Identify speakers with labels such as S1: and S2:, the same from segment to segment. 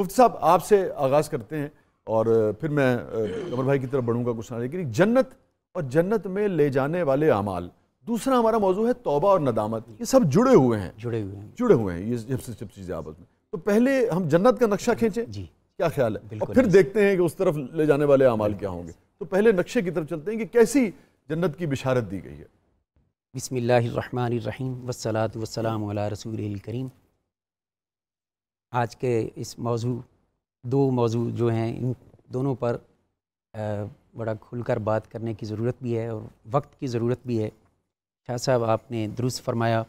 S1: मुफ्ती साहब आपसे आगाज़ करते हैं और फिर मैं कमर भाई की तरफ बढ़ूंगा कुछ सुनाने लेकिन जन्नत और जन्नत में ले जाने वाले अमाल दूसरा हमारा मौजू है तोबा और नदामत ये सब जुड़े हुए हैं जुड़े हुए हैं जुड़े हुए हैं ये जब सब चीज़ें आपस में तो पहले हम जन्नत का नक्शा खींचें जी क्या ख्याल है और फिर देखते हैं कि उस तरफ ले जाने वाले अमाल क्या होंगे तो पहले नक्शे की तरफ चलते हैं कि कैसी जन्नत की बिशारत दी गई है बसमीम
S2: वसलात वसलाम रसूल करीम आज के इस मौजू दो मौजू जो हैं इन दोनों पर बड़ा खुलकर बात करने की ज़रूरत भी है और वक्त की ज़रूरत भी है शाह साहब आपने दुरुस्त फरमाया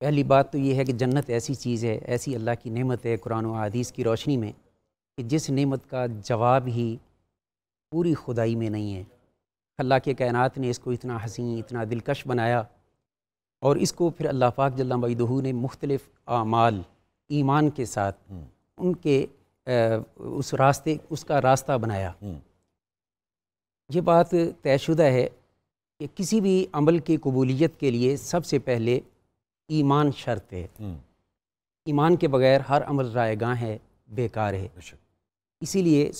S2: पहली बात तो ये है कि जन्नत ऐसी चीज़ है ऐसी अल्लाह की नेमत है कुरान हदीस की रोशनी में कि जिस नेमत का जवाब ही पूरी खुदाई में नहीं है अल्लाह के कायनात ने इसको इतना हसीन इतना दिलकश बनाया और इसको फिर अल्लाह पाक जल्ला मईदहू ने मुख्तलिफ़ आमाल ईमान के साथ हम्म। उनके आ, उस रास्ते उसका रास्ता बनाया हम्म। ये बात तयशुदा है कि किसी भी अमल की कबूलियत के लिए सबसे पहले ईमान शर्त है हम्म। ईमान के बगैर हर अमल रायगा है बेकार है इसीलिए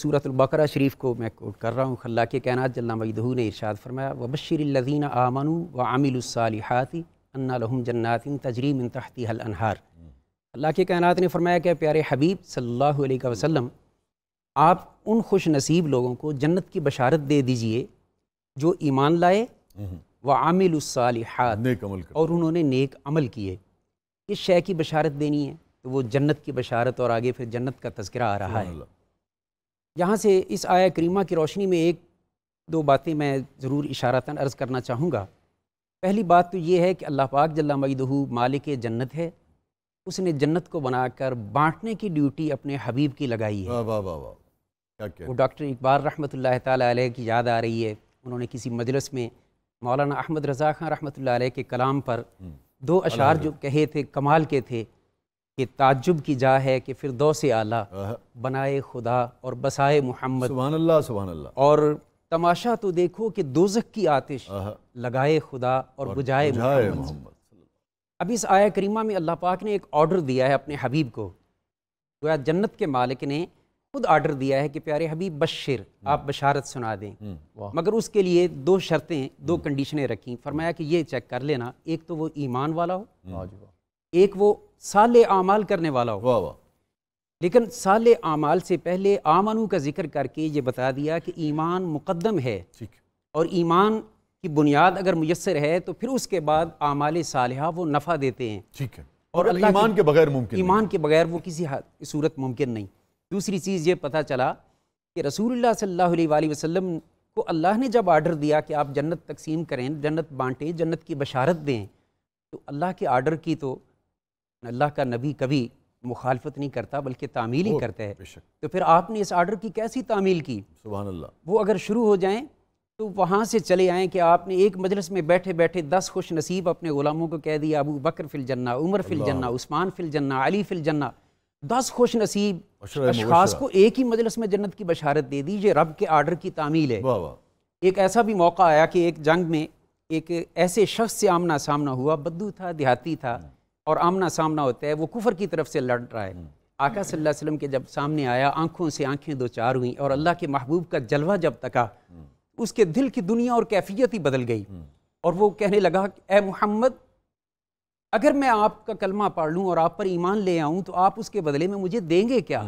S2: बकरा शरीफ को मैं कोट कर रहा हूँ खल्ला के कैनात जल्ला मईदहू ने इरशाद फरमाया वबशर लदीन आमनू व आमिलसालहती अन्ना लहम जन्नातिन तजरीम तहती हल अनहार अल्लाह के कायनात ने फरमाया कि प्यारे हबीब सल्लल्लाहु अलैहि वसल्लम आप उन खुश नसीब लोगों को जन्नत की बशारत दे दीजिए जो ईमान लाए हम्म। व आमिलसालहत और उन्होंने नेक अमल किए इस शय की बशारत देनी है तो वो जन्नत की बशारत और आगे फिर जन्नत का तस्करा आ रहा है यहाँ से इस आया करीमा की रोशनी में एक दो बातें मैं ज़रूर इशारता अर्ज़ करना चाहूँगा पहली बात तो ये है कि अल्लाह पाक जल्ला मईदहू मालिक जन्नत है उसने जन्नत को बनाकर बांटने की ड्यूटी अपने हबीब की लगाई है वाह वाह वाह वो डॉक्टर इकबाल रहमत ताली की याद आ रही है उन्होंने किसी मजलस में मौलाना अहमद रज़ा खां रहमत के कलाम पर हम्म। दो अशार जो कहे थे कमाल के थे कि ताजुब की जा है कि फिर दो से आला बनाए खुदा और बसाए मोहम्मद सुबहानल्ला सुबहानल्ला और तमाशा तो देखो कि दोजक की आतिश लगाए खुदा और, और बुझाए मोहम्मद अब इस आया करीमा में अल्लाह पाक ने एक ऑर्डर दिया है अपने हबीब को गोया जन्नत के मालिक ने खुद ऑर्डर दिया है कि प्यारे हबीब बशिर हम्म। आप बशारत सुना दें हम्म, मगर उसके लिए दो शर्तें दो हम्म। कंडीशनें रखी फरमाया कि ये चेक कर लेना एक तो वो ईमान वाला हो एक वो साल आमाल करने वाला हो लेकिन साल आमाल से पहले आमानू का जिक्र करके ये बता दिया कि ईमान मुकदम है और ईमान की बुनियाद अगर मुयसर है तो फिर उसके बाद आमाल साल वो नफ़ा देते हैं ठीक है और ईमान के बगैर मुमकिन ईमान के बगैर वो किसी सूरत मुमकिन नहीं दूसरी चीज़ ये पता चला कि रसूल सल्ला वसलम को अल्लाह ने जब आर्डर दिया कि आप जन्नत तकसीम करें जन्नत बांटें जन्नत की बशारत दें तो अल्लाह के आर्डर की तो अल्लाह का नबी कभी मुखालफत नहीं करता बल्कि तामील ही करता है तो फिर आपने इस आर्डर की कैसी तामील की सुबहानल्लाह वो अगर शुरू हो जाएँ तो वहाँ से चले आएँ कि आपने एक मजलस में बैठे बैठे दस खुश नसीब अपने ग़ुलामों को कह दिया अबू बकर फिल जन्ना उमर फिल जन्ना उस्मान फिल जन्ना अली फिल जन्ना दस खुश नसीब अशास को एक ही मजलिस में जन्नत की बशारत दे दी ये रब के आर्डर की तामील है एक ऐसा भी मौका आया कि एक जंग में एक ऐसे शख्स से आमना सामना हुआ बद्दू था देहाती था और आमना सामना होता है वो कुफर की तरफ से लड़ रहा है हम्म। आका सल्लल्लाहु अलैहि वसल्लम के जब सामने आया आंखों से आंखें दो चार हुई और अल्लाह के महबूब का जलवा जब तका हम्म। उसके दिल की दुनिया और कैफियत ही बदल गई हम्म। और वो कहने लगा ए मोहम्मद अगर मैं आपका कलमा पढ़ लूँ और आप पर ईमान ले आऊँ तो आप उसके बदले में मुझे देंगे क्या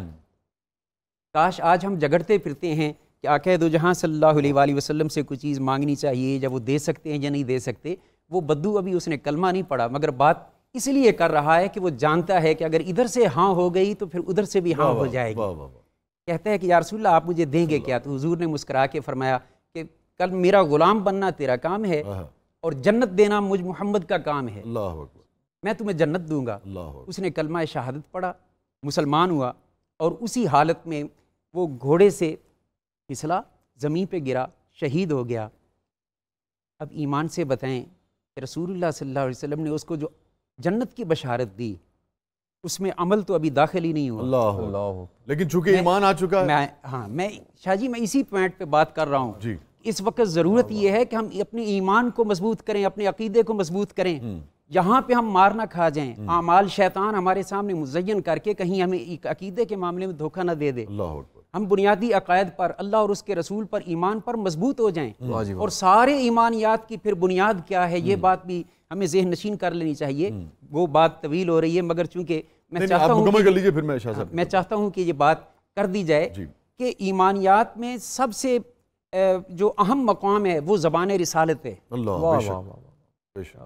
S2: काश आज हम झगड़ते फिरते हैं कि आके दो जहाँ सल्लल्लाहु अलैहि वसल्लम से कोई चीज़ मांगनी चाहिए जब वो दे सकते हैं या नहीं दे सकते वो बद्दू अभी उसने कलमा नहीं पढ़ा मगर बात इसलिए कर रहा है कि वो जानता है कि अगर इधर से हाँ हो गई तो फिर उधर से भी हाँ हो जाएगी कहते हैं कि यारसुल्ला आप मुझे देंगे क्या तो हजूर ने मुस्करा के फरमाया कि कल मेरा गुलाम बनना तेरा काम है हाँ, हाँ। और जन्नत देना मुझ मोहम्मद का काम है मैं तुम्हें जन्नत दूंगा उसने कलमा शहादत पढ़ा मुसलमान हुआ और उसी हालत में वो घोड़े से फिसला ज़मीन पे गिरा शहीद हो गया अब ईमान से बताएं रसूल सल्लल्लाहु अलैहि वसल्लम ने उसको जो जन्नत की बशारत दी उसमें अमल तो अभी दाखिल ही नहीं हुआ अल्लाह अल्लाह लेकिन चूंकि ईमान आ चुका है मैं हाँ मैं शाहजी मैं इसी पॉइंट पे बात कर रहा हूँ जी इस वक्त ज़रूरत यह है कि हम अपने ईमान को मजबूत करें अपने अकीदे को मजबूत करें हम्म। यहाँ पे हम मार ना खा जाएं हम्म। आमाल शैतान हमारे सामने मुजयन करके कहीं हमें अकीदे के मामले में धोखा ना दे दे हम बुनियादी अकायद पर अल्लाह और उसके रसूल पर ईमान पर मजबूत हो
S1: जाएं और
S2: सारे ईमानियात की फिर बुनियाद क्या है ये हम्म। बात भी हमें जहन नशीन कर लेनी चाहिए हम्म। वो बात तवील हो रही है मगर चूंकि मैं चाहता हूँ
S1: मैं,
S2: मैं चाहता हूँ कि ये बात कर दी जाए कि ईमानियात में सबसे जो अहम मकाम है वो ज़बान रिसालत है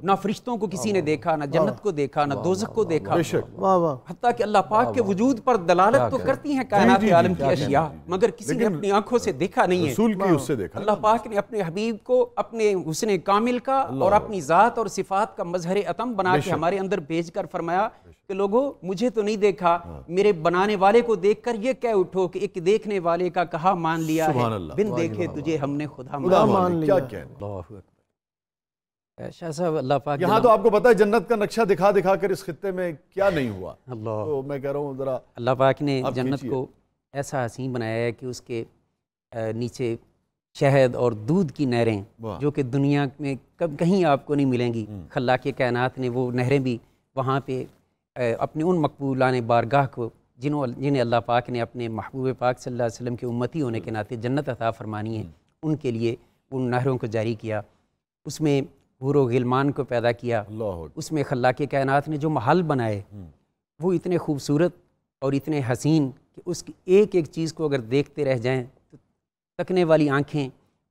S2: ना फरिश्तों को किसी ने देखा ना जन्नत को देखा ना दोजक को देखा
S1: हत्या
S2: कि अल्लाह पाक के वजूद पर दलालत तो करती हैं कायनात आलम की अशिया मगर किसी ने अपनी आंखों से देखा नहीं है अल्लाह पाक ने अपने हबीब को अपने हुसन कामिल का और अपनी ज़ात और सिफात का मजहर अतम बना के हमारे अंदर भेज कर फरमाया कि लोगों मुझे तो नहीं देखा हाँ। मेरे बनाने वाले को देख कर ये कह उठो कि एक देखने वाले का कहा मान लिया है बिन देखे तुझे हमने खुदा मान लिया
S1: शाह साहब पाक यहाँ तो आपको पता है जन्नत का नक्शा दिखा दिखा कर इस खत्े में क्या नहीं हुआ अल्लाह तो मैं कह रहा हूँ ज़रा अल्लाह
S2: पाक ने जन्नत को ऐसा हसीन बनाया है कि उसके नीचे शहद और दूध की नहरें जो कि दुनिया में कब कहीं आपको नहीं मिलेंगी हम्म। खल्ला के कायनात ने वो नहरें भी वहाँ पे अपने उन मकबूलान बारगाह को जिन्हों जिन्हें अल्लाह पाक ने अपने महबूब पाक सल्लल्लाहु अलैहि वसल्लम के उम्मती होने के नाते जन्नत अता फरमानी है हम्म। उनके लिए उन नहरों को जारी किया उसमें हूर गिलमान को पैदा किया उसमें खल्ला के कायनात ने जो महल बनाए हम्म। वो इतने खूबसूरत और इतने हसीन कि उसकी एक एक चीज़ को अगर देखते रह जाएं तो तकने वाली आँखें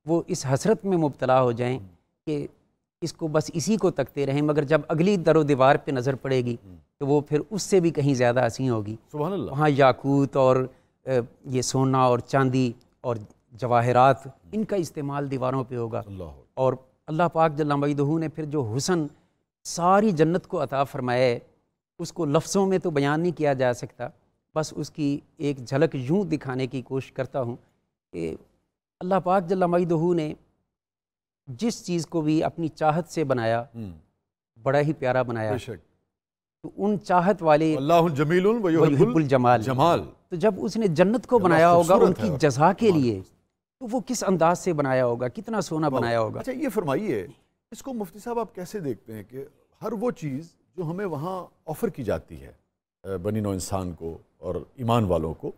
S2: वो इस हसरत में मुबतला हो जाएं हम्म। कि इसको बस इसी को तकते रहें मगर जब अगली दर दीवार पे नज़र पड़ेगी हम्म। तो वो फिर उससे भी कहीं ज़्यादा हसी होगी वहाँ याकूत और ये सोना और चांदी और जवाहरात इनका इस्तेमाल दीवारों पे होगा और अल्लाह पाक जल्ला मईदहू ने फिर जो हुसन सारी जन्नत को अता फ़रमाए उसको लफ्ज़ों में तो बयान नहीं किया जा सकता बस उसकी एक झलक यूँ दिखाने की कोशिश करता हूँ कि अल्लाह पाक जल्ला मईदहू ने जिस चीज़ को भी अपनी चाहत से बनाया हम्म। बड़ा ही प्यारा बनाया तो उन चाहत वाले जमील जमाल जमाल तो जब उसने जन्नत को बनाया होगा उनकी जजा के लिए तो वो किस अंदाज से बनाया होगा कितना सोना
S1: बनाया होगा अच्छा ये फरमाइए इसको मुफ्ती साहब आप कैसे देखते हैं कि हर वो चीज़ जो हमें वहाँ ऑफ़र की जाती है बनी नौ इंसान को और ईमान वालों को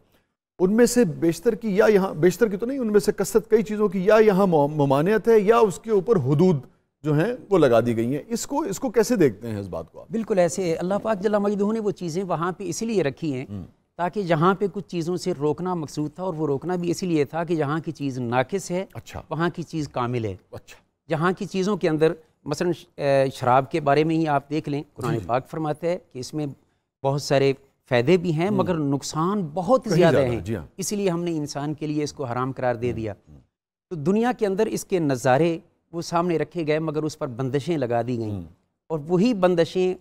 S1: उनमें से बेशतर की या यहाँ बेशतर की तो नहीं उनमें से कसरत कई चीज़ों की या यहाँ ममानियत है या उसके ऊपर हदूद जो हैं वो लगा दी गई हैं इसको इसको कैसे देखते हैं इस बात को आप
S2: बिल्कुल ऐसे अल्लाह पाक जला मजदू ने वो चीज़ें वहाँ पे इसलिए रखी हैं हम्म। ताकि जहाँ पे कुछ चीज़ों से रोकना मकसूद था और वो रोकना भी इसीलिए था कि जहाँ की चीज़ नाकस है अच्छा वहाँ की चीज़ कामिल है अच्छा जहाँ की चीज़ों के अंदर मसलन शराब के बारे में ही आप देख लें कुरान पाक फरमाता है कि इसमें बहुत सारे फ़ायदे भी हैं हम्म। मगर नुकसान बहुत ज़्यादा हैं हाँ। इसीलिए हमने इंसान के लिए इसको हराम करार दे हम्म, दिया हम्म। तो दुनिया के अंदर इसके नज़ारे वो सामने रखे गए मगर उस पर बंदिशें लगा दी गई और वही बंदिशें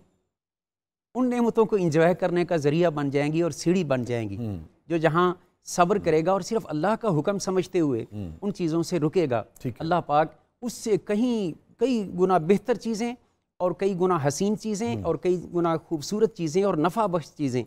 S2: उन नेमतों को इंजॉय करने का ज़रिया बन जाएंगी और सीढ़ी बन जाएंगी हम्म। जो जहाँ सब्र करेगा और सिर्फ अल्लाह का हुक्म समझते हुए हम्म। उन चीज़ों से रुकेगा अल्लाह पाक उससे कहीं कई गुना बेहतर चीज़ें और कई गुना हसीन चीज़ें हम्म। और कई गुना खूबसूरत चीज़ें और नफा बख्श चीज़ें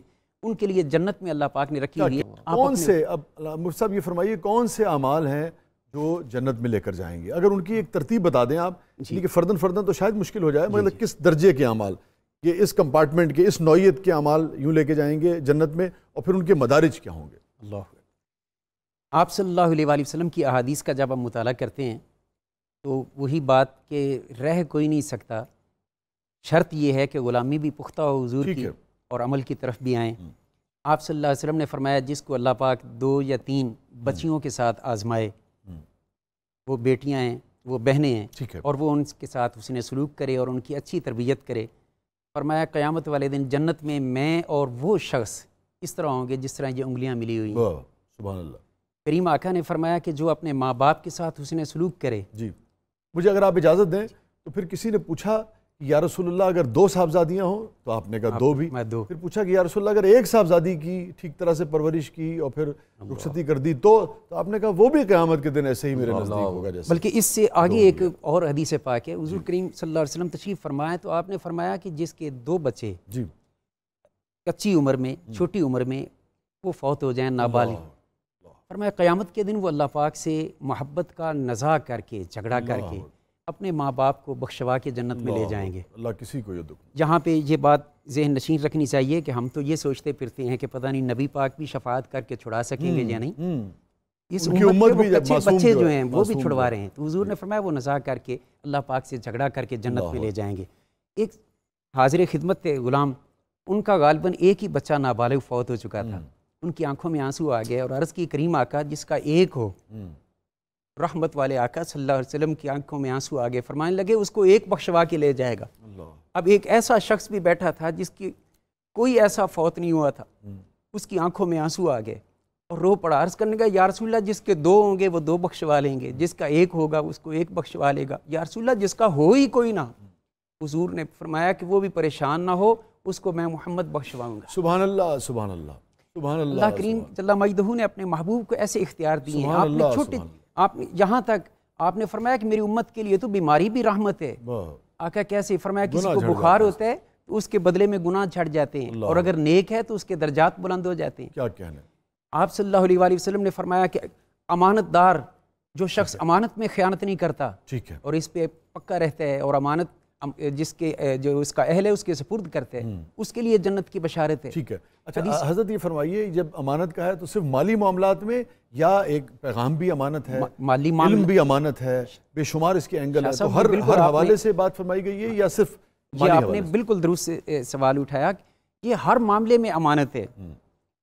S2: उनके लिए जन्नत में अल्लाह पाक ने रखी हुई है कौन से
S1: अब साहब ये फरमाइए कौन से अमाल हैं जो जन्नत में लेकर जाएंगे अगर उनकी एक तरतीब बता दें आप फ़र्दन फ़र्दन तो शायद मुश्किल हो जाए मतलब किस दर्जे के अमाल ये इस कंपार्टमेंट के इस नौीयत के अमाल यूँ लेके जाएंगे जन्नत में और फिर उनके मदारज क्या होंगे अल्लाह
S2: आप सल्लल्लाहु अलैहि वसल्लम की अहादीस का जब हम मुताल करते हैं तो वही बात के रह कोई नहीं सकता शर्त यह है कि ग़ुलामी भी पुख्ता हो हजूर की और अमल की तरफ भी आएँ हम्म। आप सल्लल्लाहु अलैहि वसल्लम ने फरमाया जिसको अल्लाह पाक दो या तीन हम्म। बच्चियों के साथ आजमाए हम्म। वो बेटियाँ हैं वो बहनें हैं और वो उनके साथ उसने सलूक करे और उनकी अच्छी तरबियत करे फरमाया क़यामत वाले दिन जन्नत में मैं और वो शख्स इस तरह होंगे जिस तरह ये उंगलियां मिली हुई करीम आका ने फरमाया कि जो अपने माँ बाप के साथ
S1: उसने सलूक करे जी मुझे अगर आप इजाज़त दें तो फिर किसी ने पूछा या रसोल्ला अगर दो साहबजादियाँ हों तो आपने कहा आप, दो भी मैं दो फिर पूछा कि या रसोल्ला अगर एक साहबजादी की ठीक तरह से परवरिश की और फिर रुखसती कर दी तो, तो आपने कहा वो भी क़यामत के दिन ऐसे ही मेरे नज़दीक होगा जैसे बल्कि
S2: इससे आगे एक और हदीस पाक है हजूर करीम सल्ला वसलम तशरीफ़ फरमाया तो आपने फरमाया कि जिसके दो बच्चे जी कच्ची उम्र में छोटी उम्र में वो फौत हो जाएँ नाबालिग फरमाया क़्यामत के दिन वो अल्लाह पाक से मोहब्बत का नज़ा करके झगड़ा करके अपने माँ बाप को बख्शवा के जन्नत में ले जाएंगे
S1: अल्लाह किसी को ये दुख
S2: जहाँ पे ये बात जहन नशीन रखनी चाहिए कि हम तो ये सोचते फिरते हैं कि पता नहीं नबी पाक भी शफात करके छुड़ा सकेंगे हम्म, या नहीं हम्म। इस उम्र भी बच्चे, बच्चे जो हैं वो भी छुड़वा रहे हैं तो हजूर ने फरमाया वो नज़ा करके अल्लाह पाक से झगड़ा करके जन्नत में ले जाएंगे एक हाजिर खिदमत थे गुलाम उनका गालबन एक ही बच्चा नाबालिग फौत हो चुका था हम्म। उनकी आंखों में आंसू आ गए और अर्ज़ की करीम आका जिसका एक हो रहमत वाले आका सल्लल्लाहु अलैहि वसल्लम की आंखों में आंसू आगे फरमाने लगे उसको एक बख्शवा के ले जाएगा अब एक ऐसा शख्स भी बैठा था जिसकी कोई ऐसा फौत नहीं हुआ था हम्म। उसकी आंखों में आंसू आ गए और रो पड़ा अर्ज करने का यारसूल्ला जिसके दो होंगे वो दो बख्शवा लेंगे जिसका एक होगा उसको एक बख्शवा लेगा यारसूल्ला जिसका हो ही कोई ना हजूर ने फरमाया कि वो भी परेशान ना हो उसको मैं मोहम्मद बख्शवाऊँगा सुबह अल्लाह सुबह अल्लाह अल्लाह करीम जल्ला मजदहू ने अपने महबूब को ऐसे इख्तियार दिए आपने छोटे आप यहाँ तक आपने फरमाया कि मेरी उम्मत के लिए तो बीमारी भी रहमत है आका कैसे फरमाया किसी को बुखार होता है तो उसके बदले में गुनाह छट जाते हैं और अगर नेक है तो उसके दर्जात बुलंद हो जाते हैं क्या कहना आप सल्लल्लाहु अलैहि वसल्लम ने फरमाया कि अमानतदार जो शख्स अच्छा। अमानत में ख़यानत नहीं करता ठीक है और इस पर पक्का रहता है और अमानत जिसके
S1: जो इसका अहल है उसके सपुर्द करते हैं हम्म। उसके लिए जन्नत की बशारत है ठीक है अच्छा हजरत ये फरमाइए जब अमानत का है तो सिर्फ माली मामला में या एक पैगाम भी अमानत है माली इल्म भी अमानत है बेशुमार इसके एंगल है तो हर हर हवाले से बात फरमाई गई है या सिर्फ माली आपने
S2: बिल्कुल दुरुस्त सवाल उठाया ये हर मामले में अमानत है हम्म।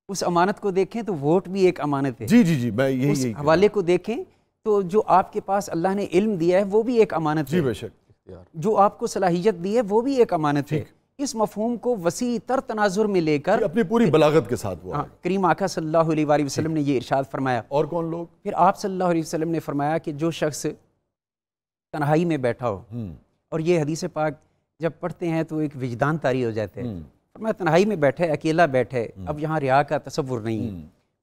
S2: उस अमानत को देखें तो वोट भी एक अमानत है जी जी जी मैं यही हवाले को देखें तो जो आपके पास अल्लाह ने इल्म दिया है वो भी एक अमानत है जी बेशक जो आपको सलाहियत दी है वो भी एक अमानत है इस मफहम को वसी तर तनाजुर में लेकर अपनी पूरी बलागत के साथ हुआ हाँ, करीम आका सल्लल्लाहु अलैहि वसल्लम ने ये इरशाद फरमाया और कौन लोग फिर आप सल्लल्लाहु अलैहि वसल्लम ने फरमाया कि जो शख्स तन्हाई में बैठा हो हम्म। और ये हदीस पाक जब पढ़ते हैं तो एक विजदान तारी हो जाते हैं हम्म। फरमाया तन्हाई में बैठे अकेला बैठे हम्म। अब यहाँ रिया का तस्वुर नहीं है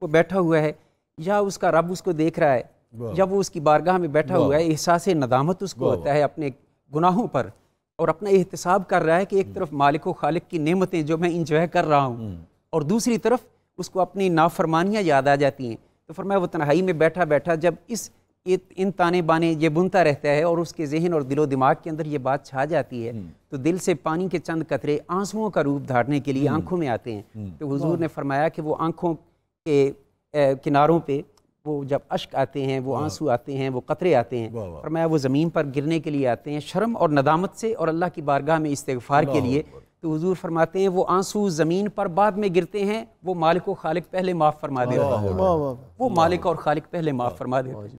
S2: वो बैठा हुआ है या उसका रब उसको देख रहा है जब वो उसकी बारगाह में बैठा हुआ है एहसास नदामत उसको होता है अपने गुनाहों पर और अपना एहतसाब कर रहा है कि एक हम्म। तरफ मालिक व खालिक की नेमतें जो मैं इंजॉय कर रहा हूँ हम्म। और दूसरी तरफ उसको अपनी नाफरमानियाँ याद आ जाती हैं तो मैं वो तनहाई में बैठा बैठा जब इस इन ताने बाने ये बुनता रहता है और उसके जहन और दिलो दिमाग के अंदर ये बात छा जाती है हम्म। तो दिल से पानी के चंद कतरे आंसुओं का रूप धारने के लिए आंखों में आते हैं तो हजूर ने फरमाया कि वो आंखों के ए, किनारों पे वो जब अश्क आते हैं वो हाँ। आंसू आते हैं वो कतरे आते हैं और मैं वो ज़मीन पर गिरने के लिए आते हैं शर्म और नदामत से और अल्लाह की बारगाह में इस्तफ़ार के लिए तो हजूर फरमाते हैं वो आंसू ज़मीन पर बाद में गिरते हैं वो मालिक और खालिक पहले माफ़ फरमा देता है वो मालिक और खालिक पहले माफ़ फरमा देता है